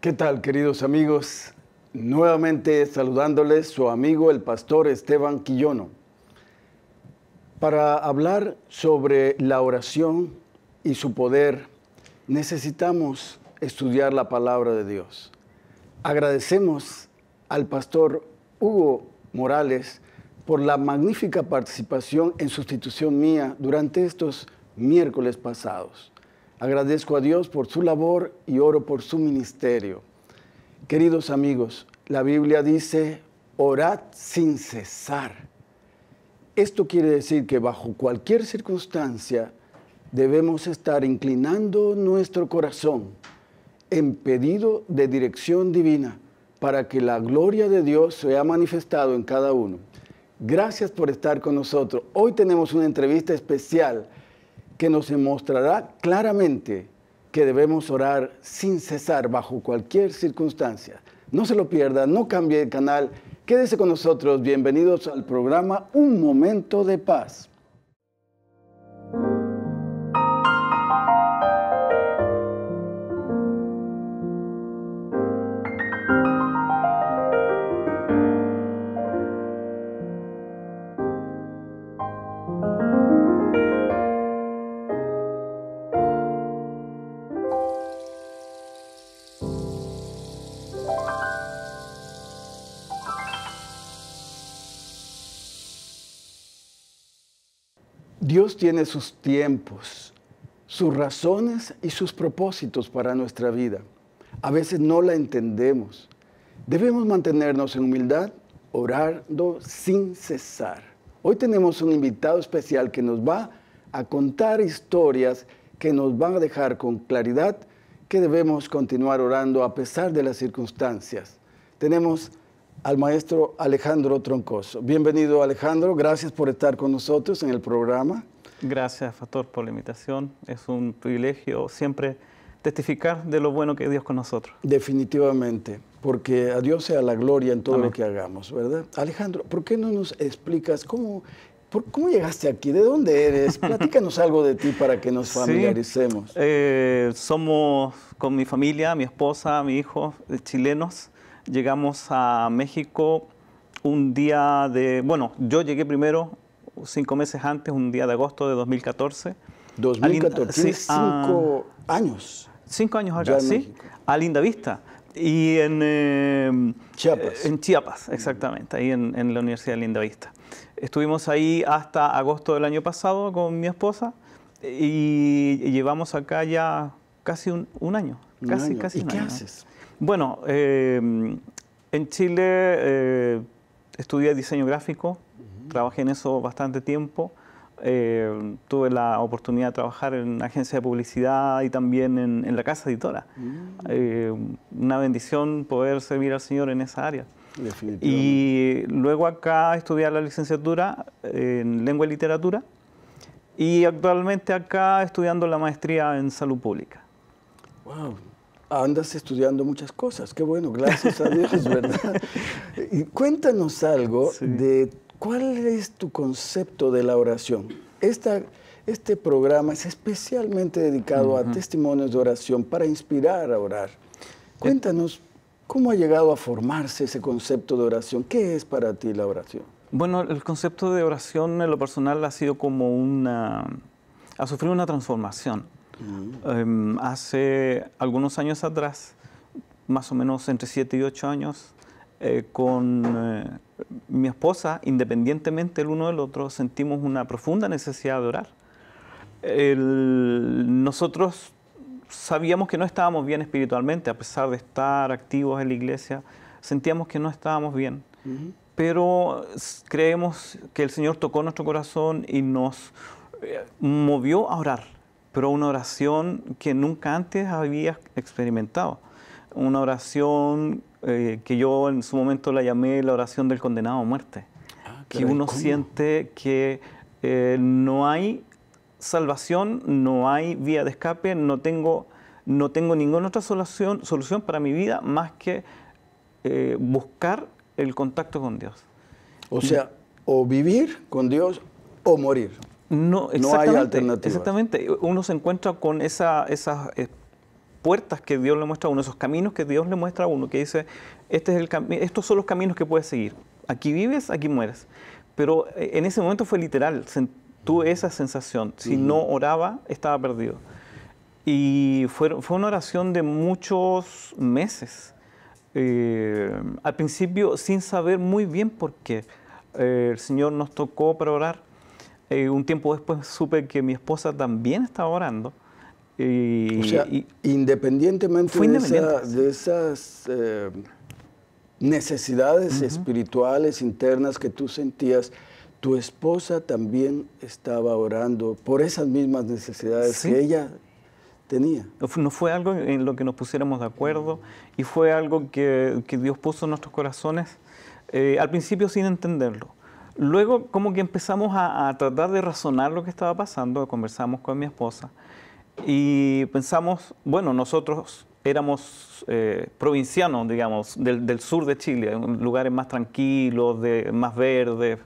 ¿Qué tal, queridos amigos? Nuevamente saludándoles su amigo el pastor Esteban Quillono para hablar sobre la oración y su poder. Necesitamos estudiar la palabra de Dios. Agradecemos al pastor Hugo Morales por la magnífica participación en sustitución mía durante estos miércoles pasados. Agradezco a Dios por su labor y oro por su ministerio. Queridos amigos, la Biblia dice, orad sin cesar. Esto quiere decir que bajo cualquier circunstancia debemos estar inclinando nuestro corazón en pedido de dirección divina para que la gloria de Dios sea manifestado en cada uno. Gracias por estar con nosotros. Hoy tenemos una entrevista especial que nos mostrará claramente que debemos orar sin cesar bajo cualquier circunstancia. No se lo pierda, no cambie de canal, quédese con nosotros, bienvenidos al programa Un Momento de Paz. tiene sus tiempos, sus razones y sus propósitos para nuestra vida. A veces no la entendemos. Debemos mantenernos en humildad, orando sin cesar. Hoy tenemos un invitado especial que nos va a contar historias que nos van a dejar con claridad que debemos continuar orando a pesar de las circunstancias. Tenemos al maestro Alejandro Troncoso. Bienvenido Alejandro, gracias por estar con nosotros en el programa. Gracias, Pastor, por la invitación. Es un privilegio siempre testificar de lo bueno que Dios con nosotros. Definitivamente, porque a Dios sea la gloria en todo lo que hagamos, ¿verdad? Alejandro, ¿por qué no nos explicas cómo, cómo llegaste aquí? ¿De dónde eres? Platícanos algo de ti para que nos familiaricemos. Eh, somos con mi familia, mi esposa, mi hijo, eh, chilenos. Llegamos a México un día de, bueno, yo llegué primero cinco meses antes, un día de agosto de 2014. 2014, cinco ah, años. Cinco años acá, sí, a Linda Vista. Y en em, Chiapas. En Chiapas, exactamente, ahí en, la Universidad de Linda Vista. Estuvimos ahí hasta agosto del año pasado con mi esposa y llevamos acá ya casi un, año. casi, casi ¿Y qué haces? Bueno, em, en Chile eh, estudié diseño gráfico, trabajé en eso bastante tiempo. Eh, tuve la oportunidad de trabajar en agencia de publicidad y también en, la casa editora. Mm. Eh, una bendición poder servir al Señor en esa área. Y luego acá estudiar la licenciatura en lengua y literatura y actualmente acá estudiando la maestría en salud pública. ¡Wow! Andas estudiando muchas cosas, qué bueno, gracias a Dios, ¿verdad? Y cuéntanos algo de ¿Cuál es tu concepto de la oración? este programa es especialmente dedicado a testimonios de oración para inspirar a orar. Eh. Cuéntanos, ¿cómo ha llegado a formarse ese concepto de oración? ¿Qué es para ti la oración? Bueno, el concepto de oración en lo personal ha sido como una... ha sufrido una transformación. Em, hace algunos años atrás, más o menos entre 7 y 8 años, eh, con eh, mi esposa, independientemente el uno del otro, sentimos una profunda necesidad de orar. nosotros sabíamos que no estábamos bien espiritualmente, a pesar de estar activos en la iglesia, sentíamos que no estábamos bien. Pero creemos que el Señor tocó nuestro corazón y nos eh, movió a orar, pero una oración que nunca antes había experimentado. Una oración eh, que yo en su momento la llamé la oración del condenado a muerte. Ah, que uno siente que eh, no hay salvación, no hay vía de escape, no tengo, no tengo ninguna otra solución, solución para mi vida más que eh, buscar el contacto con Dios. O sea, o vivir con Dios o morir. No, exactamente, hay alternativa. Exactamente, uno se encuentra con esa, esas puertas que Dios le muestra a uno, esos caminos que Dios le muestra a uno, que dice, este es el estos son los caminos que puedes seguir. Aquí vives, aquí mueres. Pero eh, en ese momento fue literal, tuve esa sensación. Si no oraba, estaba perdido. Y fue, una oración de muchos meses. Eh, al principio, sin saber muy bien por qué, eh, el Señor nos tocó para orar. un tiempo después supe que mi esposa también estaba orando. Y, o sea, independientemente de, esas eh, necesidades espirituales internas que tú sentías, tu esposa también estaba orando por esas mismas necesidades que ella tenía. No fue algo en lo que nos pusiéramos de acuerdo y fue algo que, Dios puso en nuestros corazones, eh, al principio sin entenderlo. Luego como que empezamos a, a tratar de razonar lo que estaba pasando, conversamos con mi esposa y pensamos, bueno, nosotros éramos eh, provincianos, digamos, del, sur de Chile, lugares más tranquilos, de, más verdes,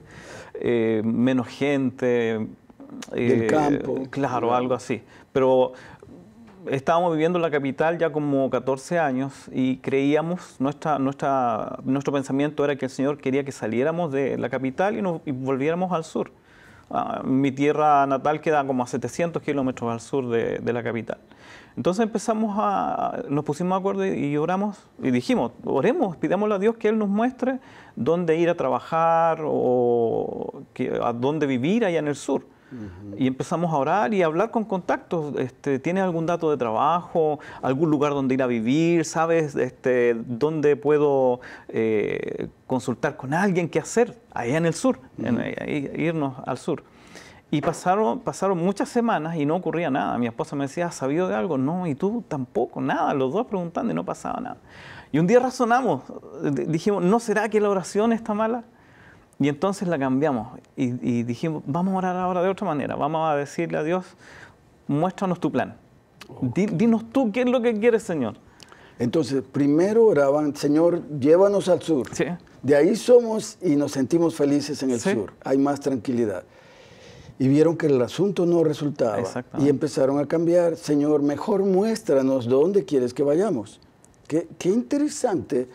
eh, menos gente. del eh, campo. Claro, algo así. Pero estábamos viviendo en la capital ya como 14 años y creíamos, nuestra, nuestro pensamiento era que el Señor quería que saliéramos de la capital y, nos, y volviéramos al sur. Ah, mi tierra natal queda como a 700 kilómetros al sur de, la capital. Entonces empezamos a, nos pusimos de acuerdo y oramos y dijimos, oremos, pidámosle a Dios que Él nos muestre dónde ir a trabajar o a dónde vivir allá en el sur. Y empezamos a orar y a hablar con contactos. Este, ¿Tienes algún dato de trabajo? ¿Algún lugar donde ir a vivir? ¿Sabes este, dónde puedo eh, consultar con alguien? ¿Qué hacer? Ahí en el sur, irnos al sur. Y pasaron, pasaron muchas semanas y no ocurría nada. Mi esposa me decía, ¿has sabido de algo? No, y tú tampoco, nada. Los dos preguntando y no pasaba nada. Y un día razonamos, eh, dijimos, ¿no será que la oración está mala? Y entonces la cambiamos y, dijimos, vamos a orar ahora de otra manera, vamos a decirle a Dios, muéstranos tu plan, dinos tú qué es lo que quieres, Señor. Entonces, primero oraban, Señor, llévanos al sur. De ahí somos y nos sentimos felices en el sur, hay más tranquilidad. Y vieron que el asunto no resultaba y empezaron a cambiar, Señor, mejor muéstranos dónde quieres que vayamos. Qué, qué interesante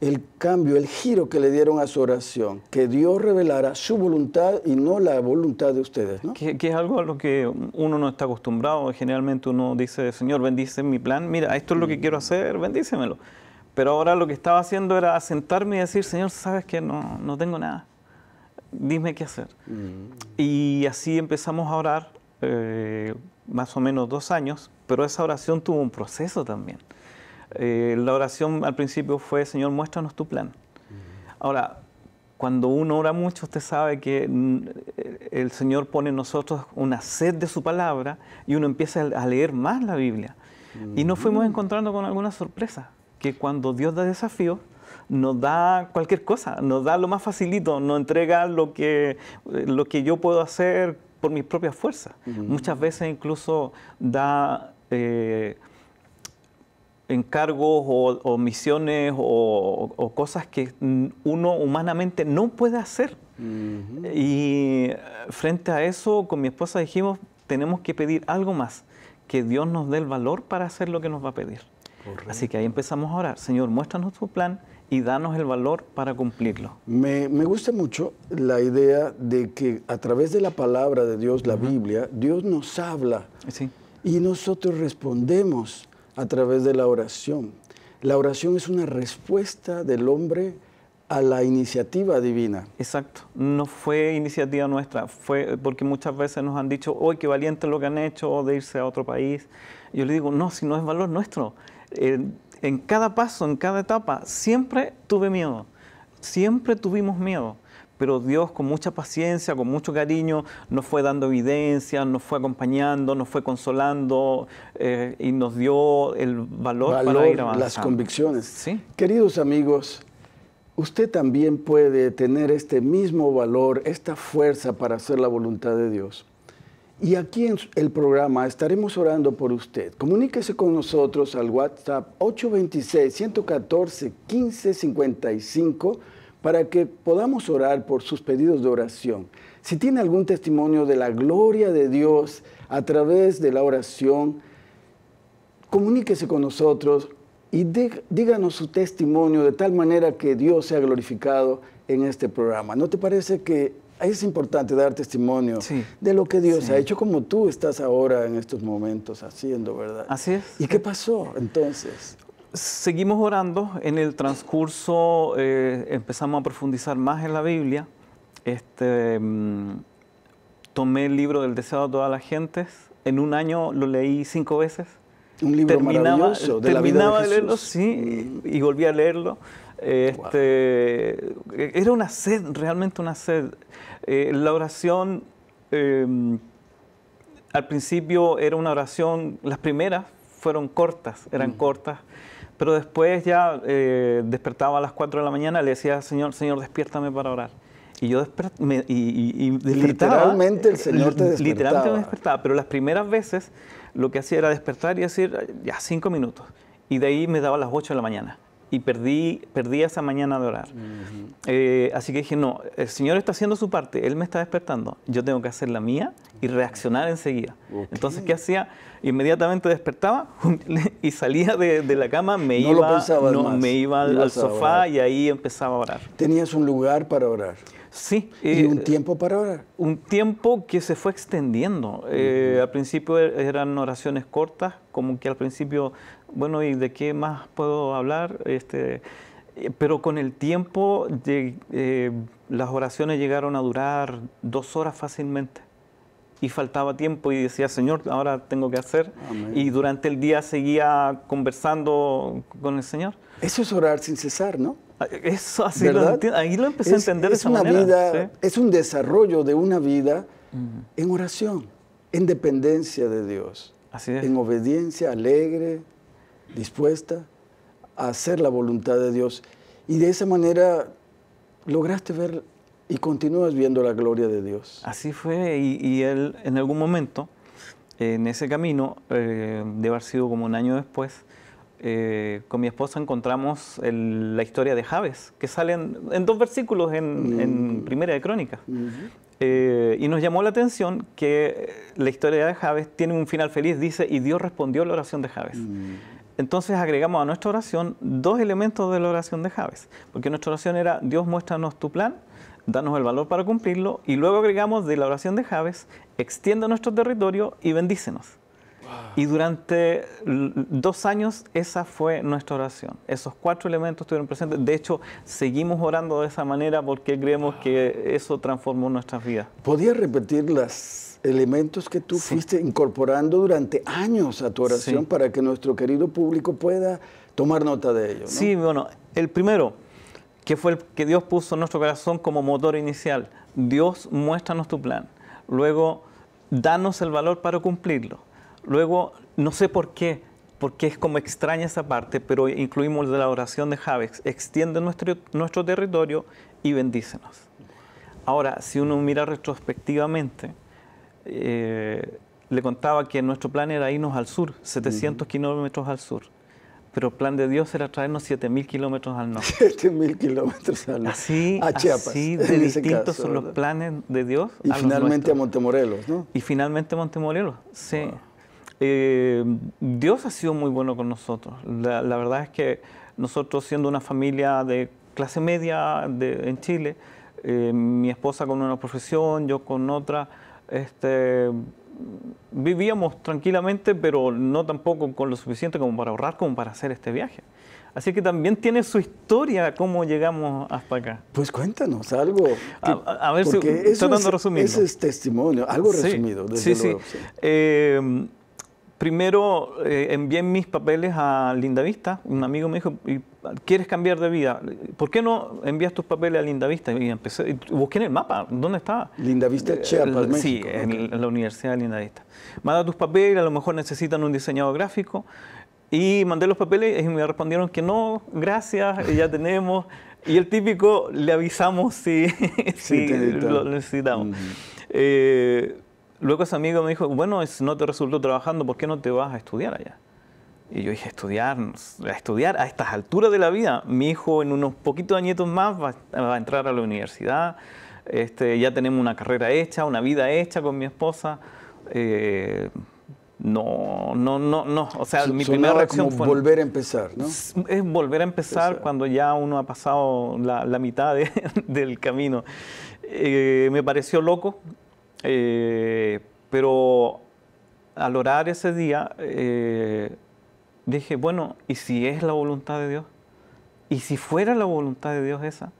el cambio, el giro que le dieron a su oración, que Dios revelara su voluntad y no la voluntad de ustedes. Que, es algo a lo que uno no está acostumbrado, generalmente uno dice, Señor, bendice mi plan, mira, esto es lo que mm. quiero hacer, bendícemelo. Pero ahora lo que estaba haciendo era sentarme y decir, Señor, sabes que no, tengo nada, dime qué hacer. Mm. Y así empezamos a orar eh, más o menos dos años, pero esa oración tuvo un proceso también. Eh, la oración al principio fue, Señor, muéstranos tu plan. Ahora, cuando uno ora mucho, usted sabe que eh, el Señor pone en nosotros una sed de su palabra y uno empieza a leer más la Biblia. Y nos fuimos encontrando con alguna sorpresa, que cuando Dios da desafíos, nos da cualquier cosa, nos da lo más facilito, nos entrega lo que, eh, lo que yo puedo hacer por mis propias fuerzas. Muchas veces incluso da encargos o, misiones o, cosas que uno humanamente no puede hacer. Y eh, frente a eso, con mi esposa dijimos, tenemos que pedir algo más, que Dios nos dé el valor para hacer lo que nos va a pedir. Así que ahí empezamos a orar, Señor, muéstranos tu plan y danos el valor para cumplirlo. Me, gusta mucho la idea de que a través de la palabra de Dios, la Biblia, Dios nos habla. Y nosotros respondemos a través de la oración. La oración es una respuesta del hombre a la iniciativa divina. Exacto, no fue iniciativa nuestra, fue porque muchas veces nos han dicho, hoy qué valiente lo que han hecho de irse a otro país. Yo le digo, no, si no es valor nuestro. Eh, en cada paso, en cada etapa, siempre tuve miedo, siempre tuvimos miedo pero Dios con mucha paciencia, con mucho cariño, nos fue dando evidencia, nos fue acompañando, nos fue consolando eh, y nos dio el valor, para ir avanzando. Las convicciones. ¿Sí? Queridos amigos, usted también puede tener este mismo valor, esta fuerza para hacer la voluntad de Dios. Y aquí en el programa estaremos orando por usted. Comuníquese con nosotros al WhatsApp 826-114-1555 para que podamos orar por sus pedidos de oración. Si tiene algún testimonio de la gloria de Dios a través de la oración, comuníquese con nosotros y díganos su testimonio de tal manera que Dios sea glorificado en este programa. ¿No te parece que es importante dar testimonio de lo que Dios ha hecho, como tú estás ahora en estos momentos haciendo, ¿verdad? Así es. ¿Y qué pasó entonces? seguimos orando, en el transcurso eh, empezamos a profundizar más en la Biblia. Este, mm, tomé el libro del deseo de todas las gentes, en un año lo leí cinco veces. Un libro terminaba, maravilloso de terminaba la vida de, leerlo, sí, y, volví a leerlo. Este, era una sed, realmente una sed. Eh, la oración, em, al principio era una oración, las primeras fueron cortas, eran mm. cortas. Pero después ya eh, despertaba a las 4 de la mañana, le decía, Señor, Señor, despiértame para orar. Y yo me, Literalmente el eh, Señor te despertaba. Literalmente me despertaba, pero las primeras veces lo que hacía era despertar y decir, ya, cinco minutos. Y de ahí me daba a las 8 de la mañana y perdí, perdí esa mañana de orar. Eh, así que dije, no, el Señor está haciendo su parte, Él me está despertando, yo tengo que hacer la mía y reaccionar enseguida. Entonces, ¿qué hacía? Inmediatamente despertaba y salía de, la cama, me iba, no, me iba al, al sofá y ahí empezaba a orar. ¿Tenías un lugar para orar? Sí. ¿Y eh, un tiempo para orar? Un tiempo que se fue extendiendo. Eh, al principio er, eran oraciones cortas, como que al principio, bueno, ¿y de qué más puedo hablar? Este, eh, pero con el tiempo las oraciones llegaron a durar dos horas fácilmente y faltaba tiempo y decía, Señor, ahora tengo que hacer. Y durante el día seguía conversando con el Señor. Eso es orar sin cesar, ¿no? Eso así lo entiendo. Ahí lo empecé a entender es de esa una vida, Es un desarrollo de una vida en oración, en dependencia de Dios. Así En obediencia alegre, dispuesta a hacer la voluntad de Dios. Y de esa manera lograste ver y continúas viendo la gloria de Dios. Así fue, y, él en algún momento, en ese camino, eh, debe haber sido como un año después, eh, con mi esposa encontramos la historia de Javes, que sale en, dos versículos en, mm. Primera de Crónica. Mm-hmm. Eh, y nos llamó la atención que la historia de Javes tiene un final feliz, dice, y Dios respondió a la oración de Javes. Mm. Entonces agregamos a nuestra oración dos elementos de la oración de Javes, porque nuestra oración era, Dios muéstranos tu plan, danos el valor para cumplirlo, y luego agregamos de la oración de Javes, extiende nuestro territorio y bendícenos. Y durante dos años esa fue nuestra oración. Esos cuatro elementos estuvieron presentes. De hecho, seguimos orando de esa manera porque creemos que eso transformó nuestras vidas. ¿Podías repetir los elementos que tú fuiste incorporando durante años a tu oración para que nuestro querido público pueda tomar nota de ello? ¿no? Sí, bueno, el primero, que fue el que Dios puso en nuestro corazón como motor inicial. Dios, muéstranos tu plan. Luego, danos el valor para cumplirlo. Luego, no sé por qué, porque es como extraña esa parte, pero incluimos la oración de Javex, extiende nuestro, nuestro territorio y bendícenos. Ahora, si uno mira retrospectivamente, eh, le contaba que nuestro plan era irnos al sur, 700 kilómetros al sur, pero el plan de Dios era traernos 7.000 kilómetros al norte. 7.000 kilómetros al norte. Así, de distintos son los planes de Dios. Y finalmente a Montemorelos, ¿no? Y finalmente a Montemorelos, sí. Eh, Dios ha sido muy bueno con nosotros. La, verdad es que nosotros siendo una familia de clase media en Chile, eh, mi esposa con una profesión, yo con otra, este, vivíamos tranquilamente, pero no tampoco con lo suficiente como para ahorrar, como para hacer este viaje. Así que también tiene su historia cómo llegamos hasta acá. Pues cuéntanos algo. a, ver si tratando de es testimonio, algo resumido. Sí, sí, eh, primero eh, envié mis papeles a Lindavista. Un amigo me dijo, ¿quieres cambiar de vida? ¿Por qué no envías tus papeles a Lindavista? Y empecé, y busqué en el mapa, ¿dónde estaba? Lindavista, eh, Chiapas, México. Sí, en la Universidad de Lindavista. Manda tus papeles, a lo mejor necesitan un diseñador gráfico. Y mandé los papeles y me respondieron que no, gracias, eh, ya tenemos. Y el típico, le avisamos si, si lo necesitamos. Luego ese amigo me dijo, bueno, si no te resultó trabajando, ¿por qué no te vas a estudiar allá? Y yo dije, estudiar, a estudiar a estas alturas de la vida. Mi hijo en unos poquitos añitos más va, a entrar a la universidad. Este, ya tenemos una carrera hecha, una vida hecha con mi esposa. Eh, no, no, no, no. O sea, mi primera reacción como volver a empezar, ¿no? Es volver a empezar, cuando ya uno ha pasado la, mitad del camino. Eh, me pareció loco, eh, pero al orar ese día, eh, dije, bueno, ¿y si es la voluntad de Dios? ¿Y si fuera la voluntad de Dios esa?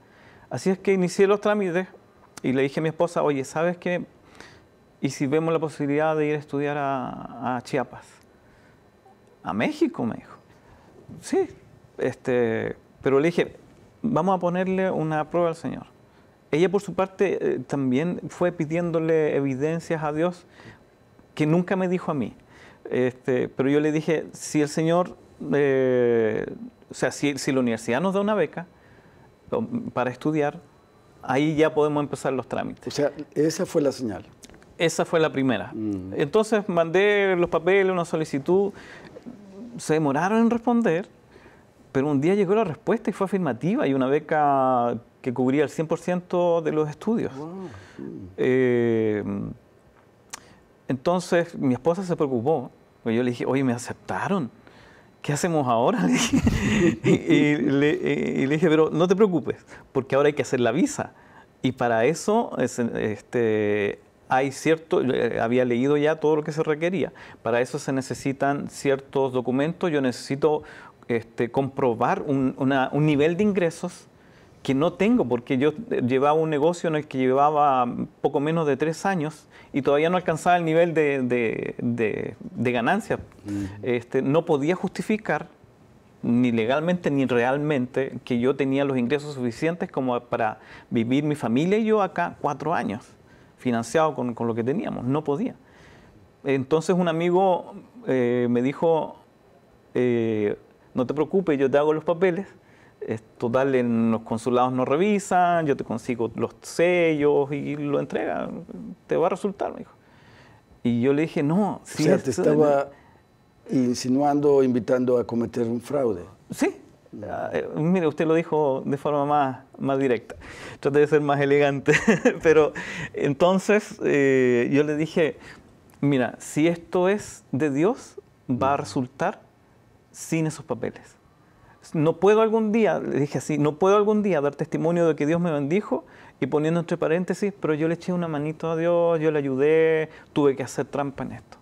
Así es que inicié los trámites y le dije a mi esposa, oye, ¿sabes qué? ¿Y si vemos la posibilidad de ir a estudiar a, a Chiapas? A México, me dijo. Sí, este, pero le dije, vamos a ponerle una prueba al Señor ella por su parte eh, también fue pidiéndole evidencias a Dios que nunca me dijo a mí. Este, pero yo le dije, si el Señor, eh, o sea, si, si, la universidad nos da una beca para estudiar, ahí ya podemos empezar los trámites. O sea, esa fue la señal. Esa fue la primera. Mm. Entonces mandé los papeles, una solicitud, se demoraron en responder, pero un día llegó la respuesta y fue afirmativa y una beca que cubría el 100% de los estudios. Eh, entonces mi esposa se preocupó, yo le dije, oye, me aceptaron, ¿qué hacemos ahora? y, le, dije, pero no te preocupes, porque ahora hay que hacer la visa. Y para eso este, hay cierto, eh, había leído ya todo lo que se requería. Para eso se necesitan ciertos documentos, yo necesito este, comprobar un nivel de ingresos que no tengo, porque yo eh, llevaba un negocio en el que llevaba poco menos de tres años y todavía no alcanzaba el nivel de, de, ganancia. este, no podía justificar, ni legalmente ni realmente, que yo tenía los ingresos suficientes como para vivir mi familia y yo acá cuatro años, financiado con, con lo que teníamos. No podía. Entonces un amigo eh, me dijo, eh, no te preocupes, yo te hago los papeles total, en los consulados no revisan, yo te consigo los sellos y lo entregan, te va a resultar, me dijo. Y yo le dije, no. Si o sea, te estaba insinuando, invitando a cometer un fraude. Sí. Ah, eh, mire, usted lo dijo de forma más, más directa. Traté de ser más elegante. Pero entonces eh, yo le dije, mira, si esto es de Dios, va a mm. resultar sin esos papeles no puedo algún día, le dije así, no puedo algún día dar testimonio de que Dios me bendijo y poniendo entre paréntesis, pero yo le eché una manito a Dios, yo le ayudé, tuve que hacer trampa en esto.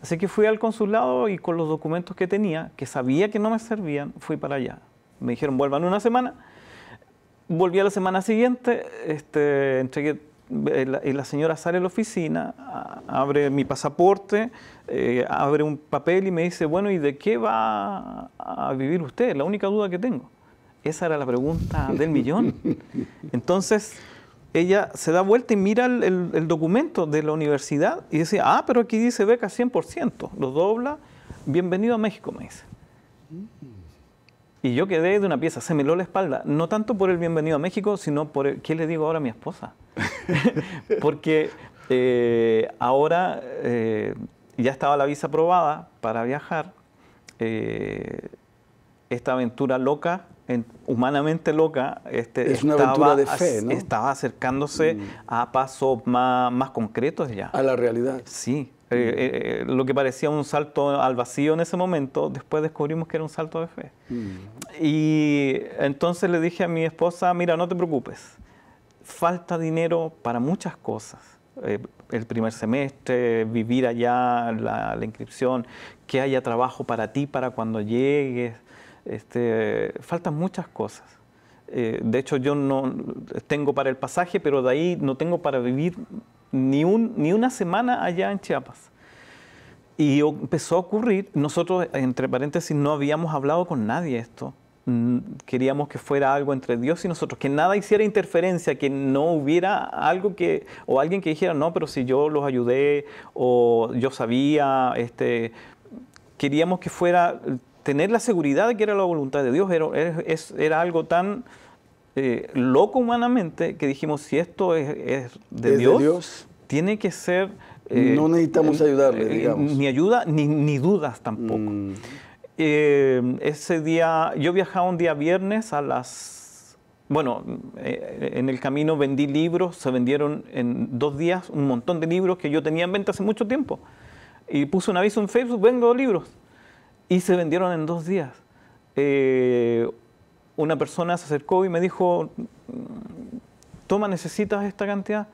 Así que fui al consulado y con los documentos que tenía, que sabía que no me servían, fui para allá. Me dijeron, vuelvan una semana. Volví a la semana siguiente, este, entregué eh, y la señora sale a la oficina, abre mi pasaporte, eh, abre un papel y me dice, bueno, ¿y de qué va a vivir usted? La única duda que tengo. Esa era la pregunta del millón. Entonces, ella se da vuelta y mira el, documento de la universidad y dice, ah, pero aquí dice beca 100%, lo dobla, bienvenido a México, me dice. Y yo quedé de una pieza, se me lo la espalda, no tanto por el bienvenido a México, sino por el, ¿qué le digo ahora a mi esposa? porque eh, ahora eh, ya estaba la visa aprobada para viajar. Eh, esta aventura loca, humanamente loca, este, estaba, acercándose mm. a pasos más, concretos ya. A la realidad. Sí. lo que parecía un salto al vacío en ese momento, después descubrimos que era un salto de fe. Mm. Y entonces le dije a mi esposa, mira, no te preocupes, falta dinero para muchas cosas. Eh, el primer semestre, vivir allá, la, inscripción, que haya trabajo para ti para cuando llegues. Este, faltan muchas cosas. Eh, de hecho, yo no tengo para el pasaje, pero de ahí no tengo para vivir ni, ni una semana allá en Chiapas. Y empezó a ocurrir, nosotros, entre paréntesis, no habíamos hablado con nadie esto Mm, queríamos que fuera algo entre Dios y nosotros, que nada hiciera interferencia, que no hubiera algo que, o alguien que dijera, no, pero si yo los ayudé o yo sabía, este, queríamos que fuera, tener la seguridad de que era la voluntad de Dios, era, era algo tan eh, loco humanamente que dijimos, si esto es, de, Dios, tiene que ser... Eh, no necesitamos eh, ayudarle, digamos. Ni ayuda, ni, dudas tampoco. Mm. Eh, ese día, yo viajaba un día viernes a las, bueno, eh, en el camino vendí libros, se vendieron en dos días un montón de libros que yo tenía en venta hace mucho tiempo. Y puse un aviso en Facebook, vendo libros. Y se vendieron en dos días. Eh, una persona se acercó y me dijo, toma, ¿necesitas esta cantidad?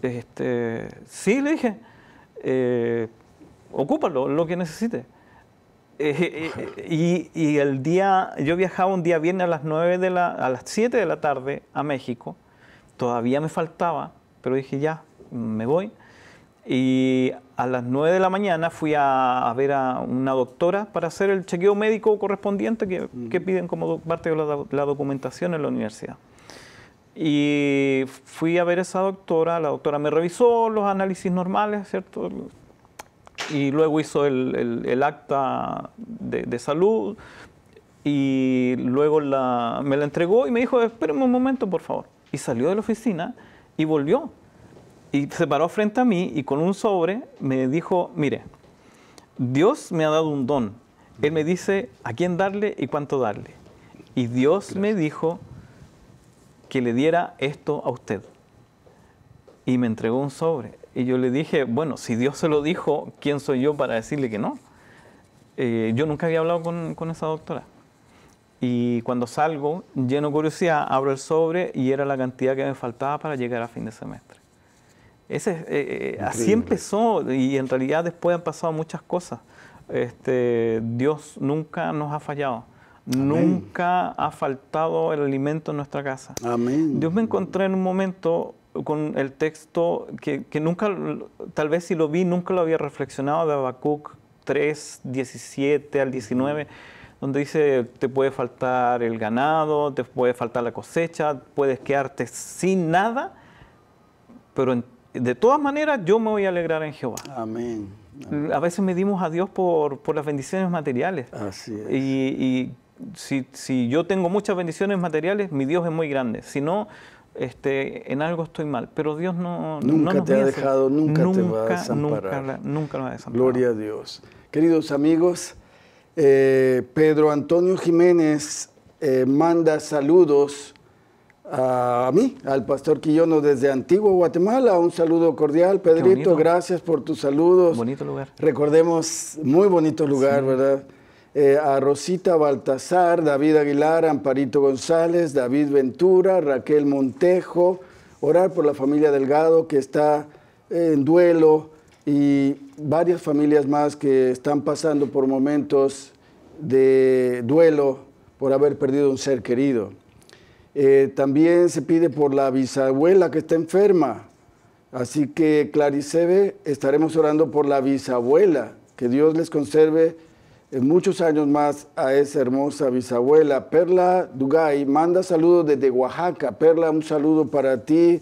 Este, sí, le dije, ocúpalo, lo que necesite. Eh, eh, eh, y, el día, yo viajaba un día viernes a las 9 de la, a las 7 de la tarde a México, todavía me faltaba, pero dije ya, me voy. Y a las 9 de la mañana fui a, ver a una doctora para hacer el chequeo médico correspondiente que, que piden como parte de la, la documentación en la universidad. Y fui a ver a esa doctora, la doctora me revisó los análisis normales, ¿cierto? y luego hizo el, acta de, salud y luego me la entregó y me dijo, espérenme un momento, por favor. Y salió de la oficina y volvió. Y se paró frente a mí y con un sobre me dijo, mire, Dios me ha dado un don. Él me dice a quién darle y cuánto darle. Y Dios me dijo que le diera esto a usted. Y me entregó un sobre. Y yo le dije, bueno, si Dios se lo dijo, ¿quién soy yo para decirle que no? Eh, yo nunca había hablado con, con, esa doctora. Y cuando salgo, lleno de curiosidad, abro el sobre y era la cantidad que me faltaba para llegar a fin de semestre. Ese, eh, eh, así empezó y en realidad después han pasado muchas cosas. Este, Dios nunca nos ha fallado. Nunca ha faltado el alimento en nuestra casa. Dios me encontré en un momento con el texto que, nunca, tal vez si lo vi, nunca lo había reflexionado de Habacuc 3, 17 al 19, donde dice, te puede faltar el ganado, te puede faltar la cosecha, puedes quedarte sin nada, pero de todas maneras yo me voy a alegrar en Jehová. Amén. A veces medimos a Dios por, las bendiciones materiales. Así es. Y, si, si yo tengo muchas bendiciones materiales, mi Dios es muy grande. Si no, este, en algo estoy mal, pero Dios no... Nunca te ha dejado, nunca, te va a desamparar. Nunca, nunca lo ha Gloria a Dios. Queridos amigos, eh, Pedro Antonio Jiménez eh, manda saludos a, mí, al pastor Quillono desde Antigua Guatemala. Un saludo cordial, Pedrito. Gracias por tus saludos. Bonito lugar. Recordemos, muy bonito lugar, ¿verdad? Eh, a Rosita Baltasar, David Aguilar, Amparito González, David Ventura, Raquel Montejo, orar por la familia Delgado que está eh, en duelo y varias familias más que están pasando por momentos de duelo por haber perdido un ser querido. Eh, también se pide por la bisabuela que está enferma. Así que, Claricebe, estaremos orando por la bisabuela, que Dios les conserve muchos años más a esa hermosa bisabuela. Perla Dugay manda saludos desde Oaxaca. Perla, un saludo para ti.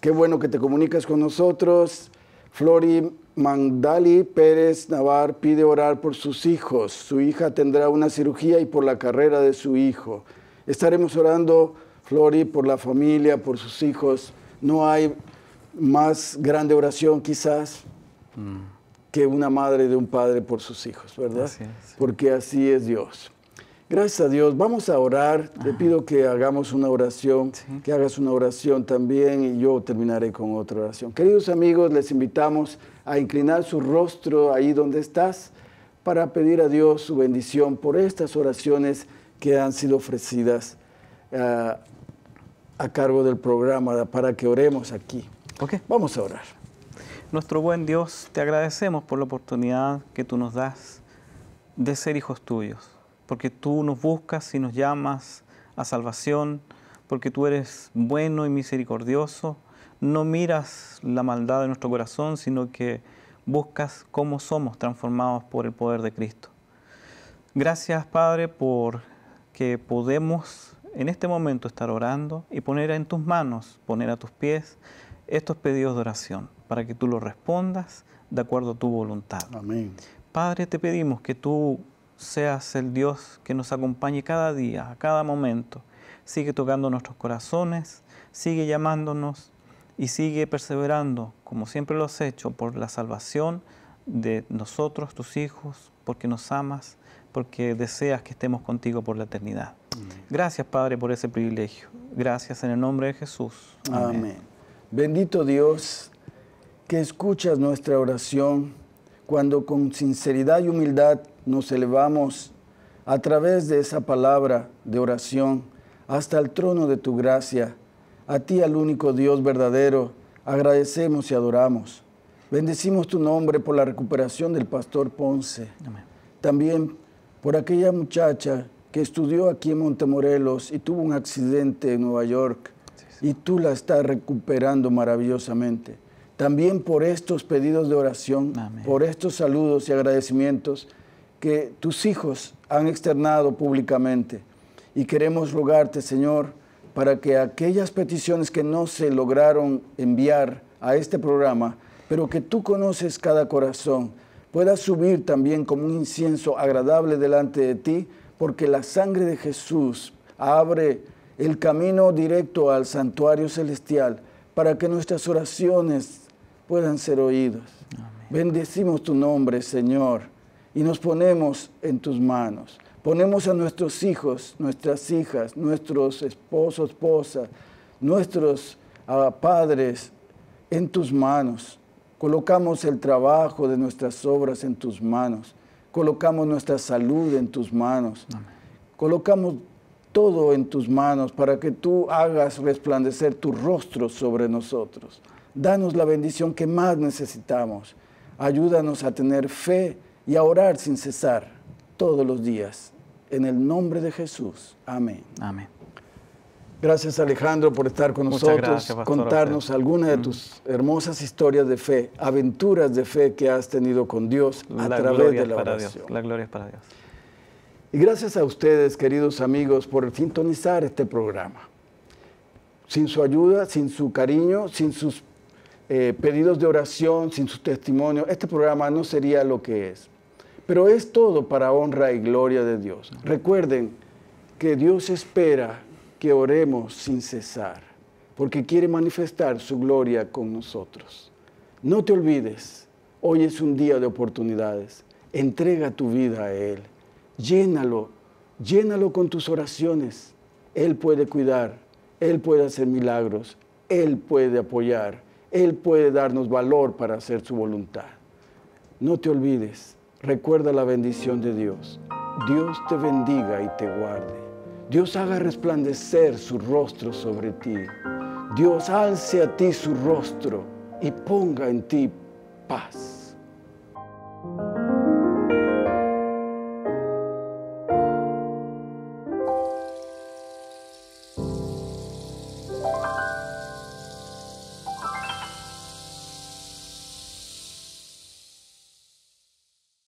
Qué bueno que te comunicas con nosotros. Flori Mandali Pérez Navar pide orar por sus hijos. Su hija tendrá una cirugía y por la carrera de su hijo. Estaremos orando, Flori, por la familia, por sus hijos. No hay más grande oración quizás. Mm que una madre de un padre por sus hijos, ¿verdad? Porque así es Dios. Gracias a Dios. Vamos a orar. Te pido que hagamos una oración, que hagas una oración también y yo terminaré con otra oración. Queridos amigos, les invitamos a inclinar su rostro ahí donde estás para pedir a Dios su bendición por estas oraciones que han sido ofrecidas ah, a cargo del programa para que oremos aquí. ¿Ok? Vamos a orar. Nuestro buen Dios, te agradecemos por la oportunidad que tú nos das de ser hijos tuyos, porque tú nos buscas y nos llamas a salvación, porque tú eres bueno y misericordioso, no miras la maldad de nuestro corazón, sino que buscas cómo somos transformados por el poder de Cristo. Gracias, Padre, por que podemos en este momento estar orando y poner en tus manos, poner a tus pies estos pedidos de oración para que tú lo respondas de acuerdo a tu voluntad. Amén. Padre, te pedimos que tú seas el Dios que nos acompañe cada día, a cada momento. Sigue tocando nuestros corazones, sigue llamándonos y sigue perseverando, como siempre lo has hecho, por la salvación de nosotros, tus hijos, porque nos amas, porque deseas que estemos contigo por la eternidad. Gracias, Padre, por ese privilegio. Gracias en el nombre de Jesús. Amén. Bendito Dios, que escuchas nuestra oración cuando con sinceridad y humildad nos elevamos a través de esa palabra de oración hasta el trono de tu gracia. A ti, al único Dios verdadero, agradecemos y adoramos. Bendecimos tu nombre por la recuperación del pastor Ponce. También por aquella muchacha que estudió aquí en Montemorelos y tuvo un accidente en Nueva York. Y tú la estás recuperando maravillosamente. También por estos pedidos de oración, por estos saludos y agradecimientos que tus hijos han externado públicamente. Y queremos rogarte, Señor, para que aquellas peticiones que no se lograron enviar a este programa, pero que tú conoces cada corazón, pueda subir también como un incienso agradable delante de ti, porque la sangre de Jesús abre el camino directo al santuario celestial para que nuestras oraciones puedan ser oídos. Bendecimos tu nombre, Señor, y nos ponemos en tus manos. Ponemos a nuestros hijos, nuestras hijas, nuestros esposos, esposas, nuestros ah, padres en tus manos. Colocamos el trabajo de nuestras obras en tus manos. Colocamos nuestra salud en tus manos. Colocamos todo en tus manos para que tú hagas resplandecer tu rostro sobre nosotros. Danos la bendición que más necesitamos. Ayúdanos a tener fe y a orar sin cesar todos los días. En el nombre de Jesús. Amén. Amén. Gracias Alejandro por estar con nosotros, gracias, contarnos alguna de mm. tus hermosas historias de fe, aventuras de fe que has tenido con Dios a la través de la oración. Dios. La gloria es para Dios. Y gracias a ustedes, queridos amigos, por sintonizar este programa. Sin su ayuda, sin su cariño, sin sus eh, pedidos de oración, sin su testimonio, este programa no sería lo que es. Pero es todo para honra y gloria de Dios. Recuerden que Dios espera que oremos sin cesar, porque quiere manifestar su gloria con nosotros. No te olvides, hoy es un día de oportunidades. Entrega tu vida a Él, llénalo, llénalo con tus oraciones. Él puede cuidar, Él puede hacer milagros, Él puede apoyar. Él puede darnos valor para hacer su voluntad. No te olvides, recuerda la bendición de Dios. Dios te bendiga y te guarde. Dios haga resplandecer su rostro sobre ti. Dios alce a ti su rostro y ponga en ti paz.